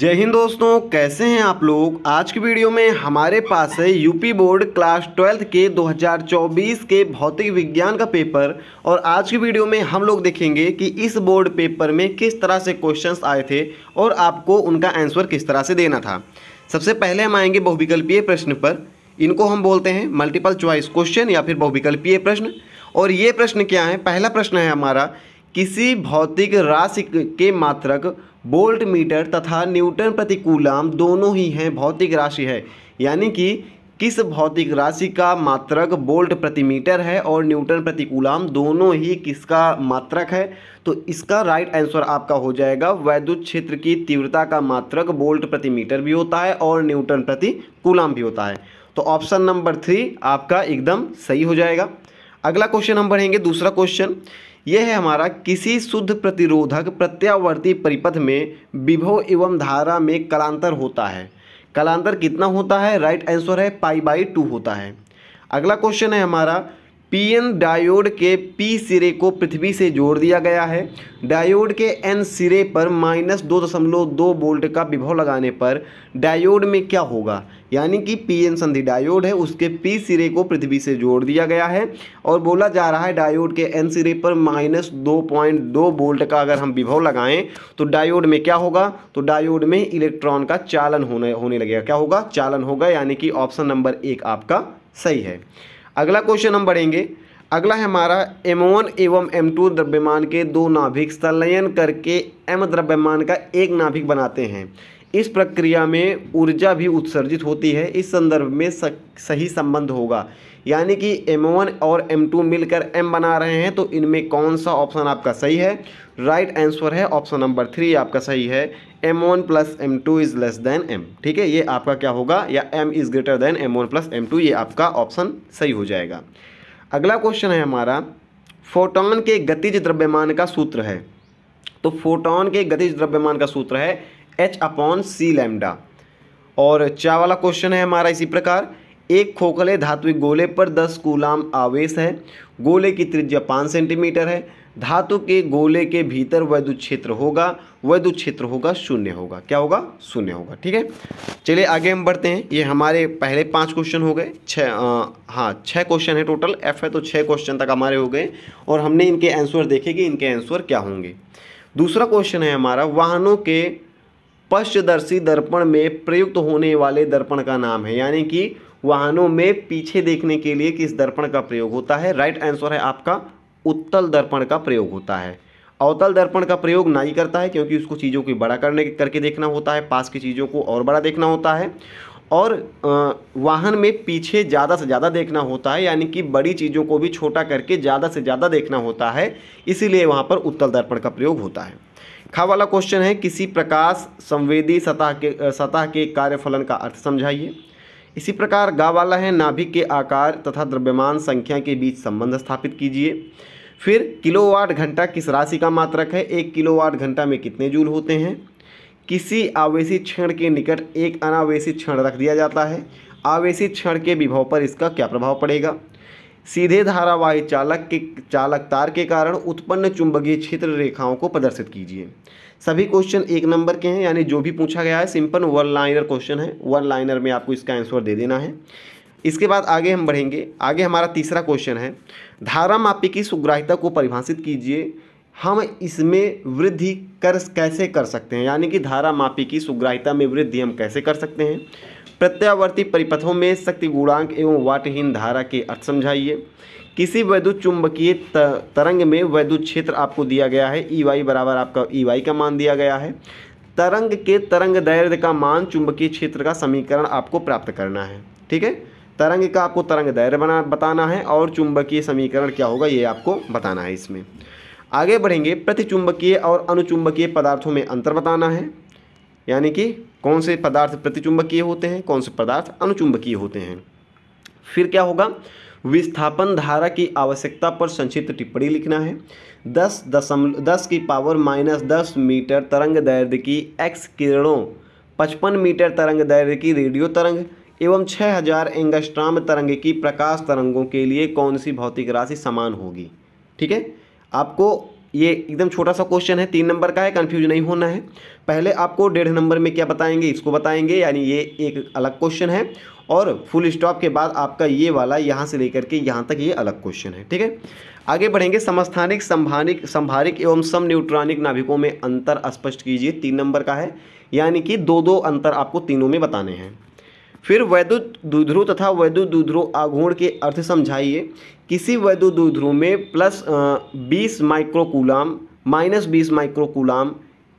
जय हिंद दोस्तों कैसे हैं आप लोग आज की वीडियो में हमारे पास है यूपी बोर्ड क्लास ट्वेल्थ के 2024 के भौतिक विज्ञान का पेपर और आज की वीडियो में हम लोग देखेंगे कि इस बोर्ड पेपर में किस तरह से क्वेश्चंस आए थे और आपको उनका आंसर किस तरह से देना था सबसे पहले हम आएंगे बहुविकल्पीय प्रश्न पर इनको हम बोलते हैं मल्टीपल च्वाइस क्वेश्चन या फिर बहुविकल्पीय प्रश्न और ये प्रश्न क्या है पहला प्रश्न है हमारा किसी भौतिक राशि के मात्रक बोल्ट मीटर तथा न्यूटन प्रतिकूलाम दोनों ही हैं भौतिक राशि है यानी कि किस भौतिक राशि का मात्रक बोल्ट प्रति मीटर है और न्यूटन प्रति कूलाम दोनों ही किसका मात्रक है तो इसका राइट आंसर आपका हो जाएगा वैद्युत क्षेत्र की तीव्रता का मात्रक बोल्ट प्रति मीटर भी होता है और न्यूटन प्रति कूलाम भी होता है तो ऑप्शन नंबर थ्री आपका एकदम सही हो जाएगा अगला क्वेश्चन हम बढ़ेंगे दूसरा क्वेश्चन यह है हमारा किसी शुद्ध प्रतिरोधक प्रत्यावर्ती परिपथ में विभव एवं धारा में कलांतर होता है कलांतर कितना होता है राइट आंसर है पाई बाई टू होता है अगला क्वेश्चन है हमारा पीएन डायोड के पी सिरे को पृथ्वी से जोड़ दिया गया है डायोड के एन सिरे पर माइनस दो दशमलव दो वोल्ट का विभव लगाने पर डायोड में क्या होगा यानी कि पीएन संधि डायोड है उसके पी सिरे को पृथ्वी से जोड़ दिया गया है और बोला जा रहा है डायोड के एन सिरे पर माइनस दो पॉइंट दो वोल्ट का अगर हम विभव लगाएं तो डायोड में क्या होगा तो डायोड में इलेक्ट्रॉन का चालन होने होने लगेगा क्या होगा चालन होगा यानी कि ऑप्शन नंबर एक आपका सही है अगला क्वेश्चन हम बढ़ेंगे अगला है हमारा M1 एवं M2 द्रव्यमान के दो नाभिक संलयन करके M द्रव्यमान का एक नाभिक बनाते हैं इस प्रक्रिया में ऊर्जा भी उत्सर्जित होती है इस संदर्भ में सही संबंध होगा यानी कि M1 और M2 मिलकर M बना रहे हैं तो इनमें कौन सा ऑप्शन आपका सही है राइट right आंसर है ऑप्शन नंबर थ्री आपका सही है M one plus M two is less than M ठीक है ये आपका क्या होगा या M is greater than M one plus M two ये आपका ऑप्शन सही हो जाएगा अगला क्वेश्चन है हमारा फोटोन के गतिज द्रव्यमान का सूत्र है तो फोटोन के गतिज द्रव्यमान का सूत्र है एच अपॉन सी लैमडा और चा वाला क्वेश्चन है हमारा इसी प्रकार एक खोखले धातु गोले पर दस कूलाम आवेश है गोले की त्रिज्या पाँच सेंटीमीटर है धातु के गोले के भीतर वैद्युत क्षेत्र होगा वैद्युत क्षेत्र होगा शून्य होगा क्या होगा शून्य होगा ठीक है चलिए आगे हम बढ़ते हैं ये हमारे पहले पांच क्वेश्चन हो गए छः हाँ छः क्वेश्चन है टोटल एफ है तो छः क्वेश्चन तक हमारे हो गए और हमने इनके आंसर देखे कि इनके आंसर क्या होंगे दूसरा क्वेश्चन है हमारा वाहनों के पश्चदर्शी दर्पण में प्रयुक्त होने वाले दर्पण का नाम है यानी कि वाहनों में पीछे देखने के लिए किस दर्पण का प्रयोग होता है राइट आंसर है आपका उत्तल दर्पण का प्रयोग होता है अवतल दर्पण का प्रयोग ना ही करता है क्योंकि उसको चीज़ों को बड़ा करने करके देखना होता है पास की चीज़ों को और बड़ा देखना होता है और वाहन में पीछे ज़्यादा से ज़्यादा देखना होता है यानी कि बड़ी चीज़ों को भी छोटा करके ज़्यादा से ज़्यादा देखना होता है इसीलिए वहाँ पर उत्तल दर्पण का प्रयोग होता है खा वाला क्वेश्चन है किसी प्रकाश संवेदी सतह के सतह के कार्यफलन का अर्थ समझाइए इसी प्रकार गा वाला है नाभिक के आकार तथा द्रव्यमान संख्या के बीच संबंध स्थापित कीजिए फिर किलोवाट घंटा किस राशि का मात्रक है एक किलोवाट घंटा में कितने जूल होते हैं किसी आवेशी क्षण के निकट एक अनावेशी क्षण रख दिया जाता है आवेशी क्षण के विभव पर इसका क्या प्रभाव पड़ेगा सीधे धारावाही चालक के चालक तार के कारण उत्पन्न चुंबकीय क्षेत्र रेखाओं को प्रदर्शित कीजिए सभी क्वेश्चन एक नंबर के हैं यानी जो भी पूछा गया है सिंपल वन लाइनर क्वेश्चन है वन लाइनर में आपको इसका आंसर दे देना है इसके बाद आगे हम बढ़ेंगे आगे हमारा तीसरा क्वेश्चन है धारा मापी की सुग्राहिता को परिभाषित कीजिए हम इसमें वृद्धि कर कैसे कर सकते हैं यानी कि धारा मापी की सुग्राहिता में वृद्धि हम कैसे कर सकते हैं प्रत्यावर्ती परिपथों में शक्ति गुणांक एवं वाटहीन धारा के अर्थ समझाइए किसी वैद्युत चुंबकीय तरंग में वैद्युत क्षेत्र आपको दिया गया है ई वाई बराबर आपका ई वाई का मान दिया गया है तरंग के तरंग दैर्ध्य का मान चुंबकीय क्षेत्र का समीकरण आपको प्राप्त करना है ठीक है तरंग का आपको तरंग दैर्य बना बताना है और चुंबकीय समीकरण क्या होगा ये आपको बताना है इसमें आगे बढ़ेंगे प्रतिचुंबकीय और अनुचुंबकीय पदार्थों में अंतर बताना है यानी कि कौन से पदार्थ प्रतिचुंबकीय होते हैं कौन से पदार्थ अनुचुंबकीय होते हैं फिर क्या होगा विस्थापन धारा की आवश्यकता पर संक्षिप्त टिप्पणी लिखना है दस दशमलव दस की पावर माइनस दस मीटर तरंग दैर्ध्य की एक्स किरणों पचपन मीटर तरंग दैर्ध्य की रेडियो तरंग एवं छः हजार एंगस्ट्राम तरंग की प्रकाश तरंगों के लिए कौन सी भौतिक राशि समान होगी ठीक है आपको ये एकदम छोटा सा क्वेश्चन है तीन नंबर का है कन्फ्यूज नहीं होना है पहले आपको डेढ़ नंबर में क्या बताएंगे इसको बताएंगे यानी ये एक अलग क्वेश्चन है और फुल स्टॉप के बाद आपका ये वाला यहाँ से लेकर के यहाँ तक ये अलग क्वेश्चन है ठीक है आगे बढ़ेंगे समस्थानिक संभानिक संभारिक एवं सम न्यूट्रॉनिक नाभिकों में अंतर स्पष्ट कीजिए तीन नंबर का है यानी कि दो दो अंतर आपको तीनों में बताने हैं फिर वैद्युत दुध्रो तथा वैद्युत दुध्रो आघूर्ण के अर्थ समझाइए किसी वैद्युत दुध्रुव में प्लस बीस माइक्रोकूलाम माइनस बीस माइक्रोकूलाम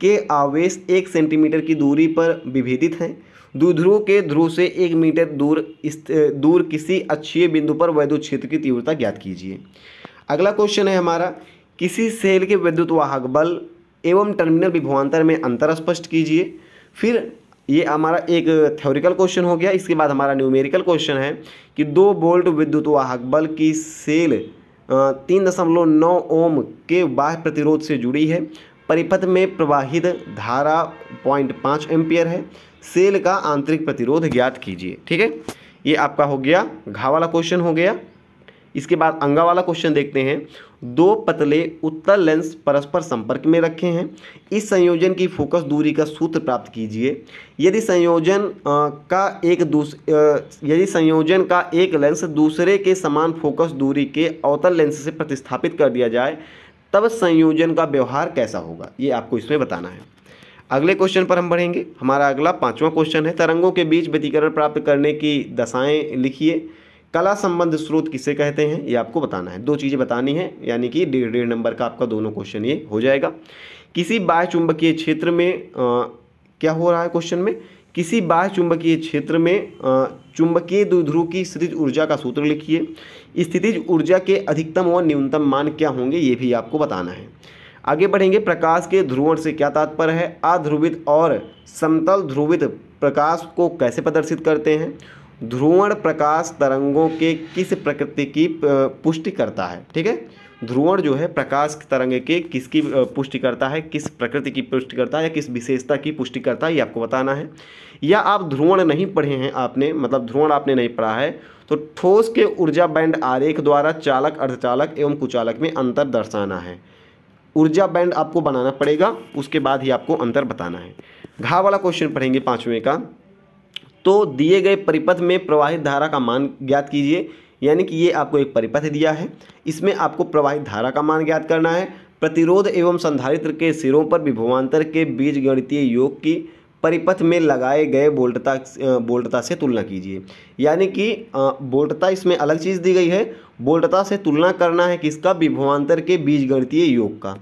के आवेश एक सेंटीमीटर की दूरी पर विभेदित हैं द्विध्रुव के ध्रुव से एक मीटर दूर दूर किसी अक्षीय बिंदु पर वैद्युत क्षेत्र की तीव्रता ज्ञात कीजिए अगला क्वेश्चन है हमारा किसी सेल के विद्युत वाहक बल एवं टर्मिनल विभवान्तर में अंतर स्पष्ट कीजिए फिर ये हमारा एक थ्योरिकल क्वेश्चन हो गया इसके बाद हमारा न्यूमेरिकल क्वेश्चन है कि दो बोल्ट विद्युत वाहक बल की सेल तीन दशमलव नौ ओम के बाह्य प्रतिरोध से जुड़ी है परिपथ में प्रवाहित धारा पॉइंट पाँच एम्पियर है सेल का आंतरिक प्रतिरोध ज्ञात कीजिए ठीक है ये आपका हो गया घा वाला क्वेश्चन हो गया इसके बाद अंगा वाला क्वेश्चन देखते हैं दो पतले उत्तर लेंस परस्पर संपर्क में रखे हैं इस संयोजन की फोकस दूरी का सूत्र प्राप्त कीजिए यदि संयोजन का एक दूस यदि संयोजन का एक लेंस दूसरे के समान फोकस दूरी के अवतल लेंस से प्रतिस्थापित कर दिया जाए तब संयोजन का व्यवहार कैसा होगा ये आपको इसमें बताना है अगले क्वेश्चन पर हम बढ़ेंगे हमारा अगला पाँचवा क्वेश्चन है तरंगों के बीच व्यतीकरण प्राप्त करने की दशाएँ लिखिए कला संबंध स्रोत किसे कहते हैं ये आपको बताना है दो चीज़ें बतानी है यानी कि डेढ़ डेढ़ नंबर का आपका दोनों क्वेश्चन ये हो जाएगा किसी बाह्य चुंबकीय क्षेत्र में आ, क्या हो रहा है क्वेश्चन में किसी बाह्य चुंबकीय क्षेत्र में चुंबकीय दुध्रुव की स्थितिज ऊर्जा का सूत्र लिखिए स्थितिज ऊर्जा के अधिकतम और न्यूनतम मान क्या होंगे ये भी आपको बताना है आगे बढ़ेंगे प्रकाश के ध्रुवण से क्या तात्पर्य है अध्रुवित और समतल ध्रुवित प्रकाश को कैसे प्रदर्शित करते हैं ध्रुवण प्रकाश तरंगों के किस प्रकृति की पुष्टि करता है ठीक है ध्रुवण जो है प्रकाश तरंग के किसकी पुष्टि करता है किस प्रकृति की पुष्टि करता है या किस विशेषता की पुष्टि करता है ये आपको बताना है या आप ध्रुवण नहीं पढ़े हैं आपने मतलब ध्रुवण आपने नहीं पढ़ा है तो ठोस के ऊर्जा बैंड आरेख द्वारा चालक अर्धचालक एवं कुचालक में अंतर दर्शाना है ऊर्जा बैंड आपको बनाना पड़ेगा उसके बाद ही आपको अंतर बताना है घा वाला क्वेश्चन पढ़ेंगे पाँचवें का तो दिए गए परिपथ में प्रवाहित धारा का मान ज्ञात कीजिए यानी कि ये आपको एक परिपथ दिया है इसमें आपको प्रवाहित धारा का मान ज्ञात करना है प्रतिरोध एवं संधारित्र के सिरों पर विभवान्तर के बीज गणितीय योग की परिपथ में लगाए गए बोल्टता बोल्टता से तुलना कीजिए यानी कि बोल्टता इसमें अलग चीज़ दी गई है बोल्टता से तुलना करना है किसका विभवान्तर के बीज गणितीय योग का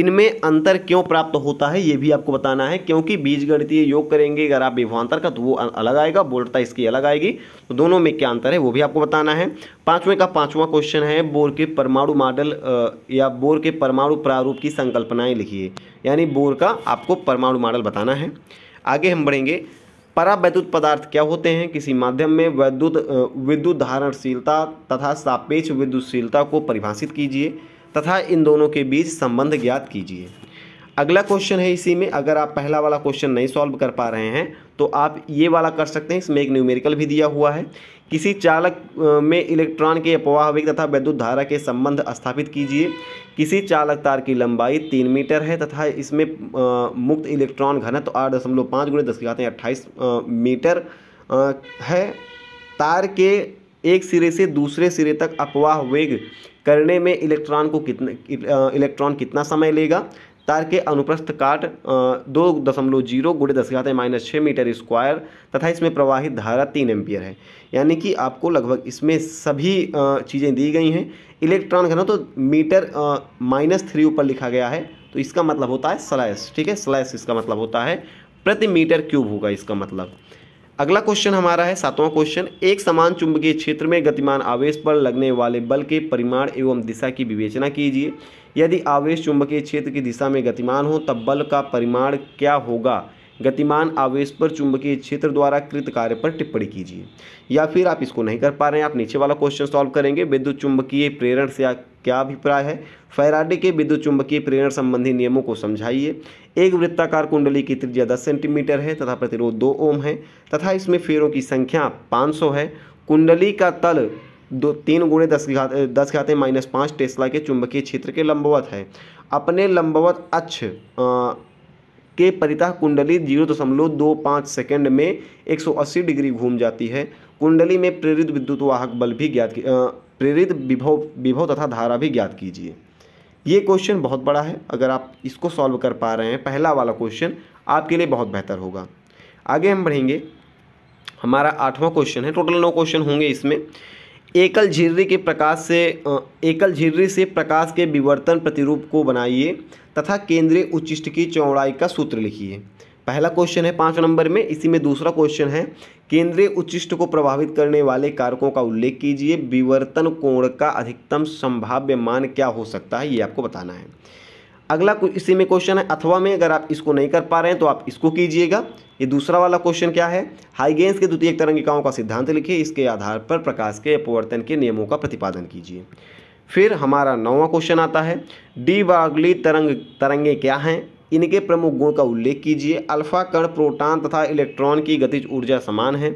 इनमें अंतर क्यों प्राप्त होता है ये भी आपको बताना है क्योंकि बीज गणितीय योग करेंगे अगर आप विभवान्तर का तो वो अलग आएगा बोलता इसकी अलग आएगी तो दोनों में क्या अंतर है वो भी आपको बताना है पाँचवें का पाँचवा क्वेश्चन है बोर के परमाणु मॉडल या बोर के परमाणु प्रारूप की संकल्पनाएँ लिखिए यानी बोर का आपको परमाणु मॉडल बताना है आगे हम बढ़ेंगे परावैद्युत पदार्थ क्या होते हैं किसी माध्यम में वैद्युत विद्युत धारणशीलता तथा सापेक्ष विद्युतशीलता को परिभाषित कीजिए तथा इन दोनों के बीच संबंध ज्ञात कीजिए अगला क्वेश्चन है इसी में अगर आप पहला वाला क्वेश्चन नहीं सॉल्व कर पा रहे हैं तो आप ये वाला कर सकते हैं इसमें एक न्यूमेरिकल भी दिया हुआ है किसी चालक में इलेक्ट्रॉन के वेग तथा वैद्युत धारा के संबंध स्थापित कीजिए किसी चालक तार की लंबाई तीन मीटर है तथा इसमें मुक्त इलेक्ट्रॉन घनत्व आठ दशमलव पाँच गुणे दस की घातें अट्ठाईस मीटर है तार के एक सिरे से दूसरे सिरे तक अपवाह वेग करने में इलेक्ट्रॉन को कितना इलेक्ट्रॉन कितना समय लेगा तार के अनुप्रस्थ काट दो दशमलव जीरो गुड़े दस घाते माइनस छः मीटर स्क्वायर तथा इसमें प्रवाहित धारा तीन एम्पियर है यानी कि आपको लगभग इसमें सभी चीज़ें दी गई हैं इलेक्ट्रॉन का ना तो मीटर माइनस थ्री ऊपर लिखा गया है तो इसका मतलब होता है स्लैस ठीक है स्लैस इसका मतलब होता है प्रति मीटर क्यूब होगा इसका मतलब अगला क्वेश्चन हमारा है सातवां क्वेश्चन एक समान चुंबकीय क्षेत्र में गतिमान आवेश पर लगने वाले बल के परिमाण एवं दिशा की विवेचना कीजिए यदि आवेश चुंबकीय क्षेत्र की दिशा में गतिमान हो तब बल का परिमाण क्या होगा गतिमान आवेश पर चुंबकीय क्षेत्र द्वारा कृत कार्य पर टिप्पणी कीजिए या फिर आप इसको नहीं कर पा रहे हैं आप नीचे वाला क्वेश्चन सॉल्व करेंगे विद्युत चुंबकीय प्रेरण से क्या अभिप्राय है फैराडे के विद्युत चुंबकीय प्रेरण संबंधी नियमों को समझाइए एक वृत्ताकार कुंडली की त्रिज्या दस सेंटीमीटर है तथा प्रतिरोध दो ओम है तथा इसमें फेरों की संख्या पाँच है कुंडली का तल दो तीन गुणे दस घाते दस घाते माइनस पाँच टेस्ला के चुंबकीय क्षेत्र के लंबवत है अपने लंबवत अक्ष के परिता कुंडली जीरो दशमलव दो पाँच सेकेंड में 180 डिग्री घूम जाती है कुंडली में प्रेरित विद्युत वाहक बल भी ज्ञात प्रेरित विभव विभव तथा धारा भी ज्ञात कीजिए ये क्वेश्चन बहुत बड़ा है अगर आप इसको सॉल्व कर पा रहे हैं पहला वाला क्वेश्चन आपके लिए बहुत बेहतर होगा आगे हम बढ़ेंगे हमारा आठवां क्वेश्चन है टोटल नौ क्वेश्चन होंगे इसमें एकल झिर्री के प्रकाश से एकल झिर्री से प्रकाश के विवर्तन प्रतिरूप को बनाइए तथा केंद्रीय उच्चिष्ट की चौड़ाई का सूत्र लिखिए पहला क्वेश्चन है पाँच नंबर में इसी में दूसरा क्वेश्चन है केंद्रीय उच्चिष्ट को प्रभावित करने वाले कारकों का उल्लेख कीजिए विवर्तन कोण का अधिकतम संभाव्य मान क्या हो सकता है ये आपको बताना है अगला इसी में क्वेश्चन है अथवा में अगर आप इसको नहीं कर पा रहे हैं तो आप इसको कीजिएगा ये दूसरा वाला क्वेश्चन क्या है हाइगेंस के द्वितीय तरंगिकाओं का सिद्धांत लिखिए इसके आधार पर प्रकाश के अपवर्तन के नियमों का प्रतिपादन कीजिए फिर हमारा नौवा क्वेश्चन आता है डी बार्गली तरंग तरंगे क्या हैं इनके प्रमुख गुण का उल्लेख कीजिए अल्फा कण प्रोटॉन तथा इलेक्ट्रॉन की गतिज ऊर्जा समान है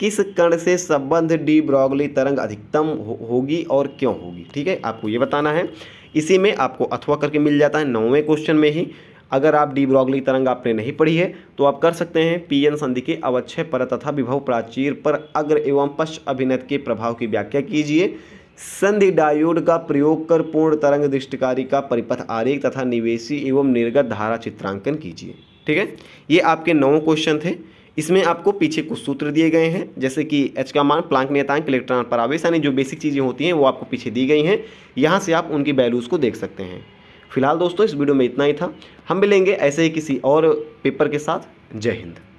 किस कण से संबंध डी ब्रॉगली तरंग अधिकतम हो, होगी और क्यों होगी ठीक है आपको ये बताना है इसी में आपको अथवा करके मिल जाता है नौवें क्वेश्चन में ही अगर आप डी ब्रॉगली तरंग आपने नहीं पढ़ी है तो आप कर सकते हैं पीएन संधि के अवच्छय पर तथा विभव प्राचीर पर अग्र एवं पश्च अभिनत के प्रभाव की व्याख्या कीजिए संधि डायोड का प्रयोग कर पूर्ण तरंग दृष्टिकारी का परिपथ आरेख तथा निवेशी एवं निर्गत धारा चित्रांकन कीजिए ठीक है ये आपके नौ क्वेश्चन थे इसमें आपको पीछे कुछ सूत्र दिए गए हैं जैसे कि एच का मान प्लांक नेतांक इलेक्ट्रॉन पर आवेश यानी जो बेसिक चीज़ें होती हैं वो आपको पीछे दी गई हैं यहाँ से आप उनकी वैल्यूज़ को देख सकते हैं फिलहाल दोस्तों इस वीडियो में इतना ही था हम मिलेंगे ऐसे ही किसी और पेपर के साथ जय हिंद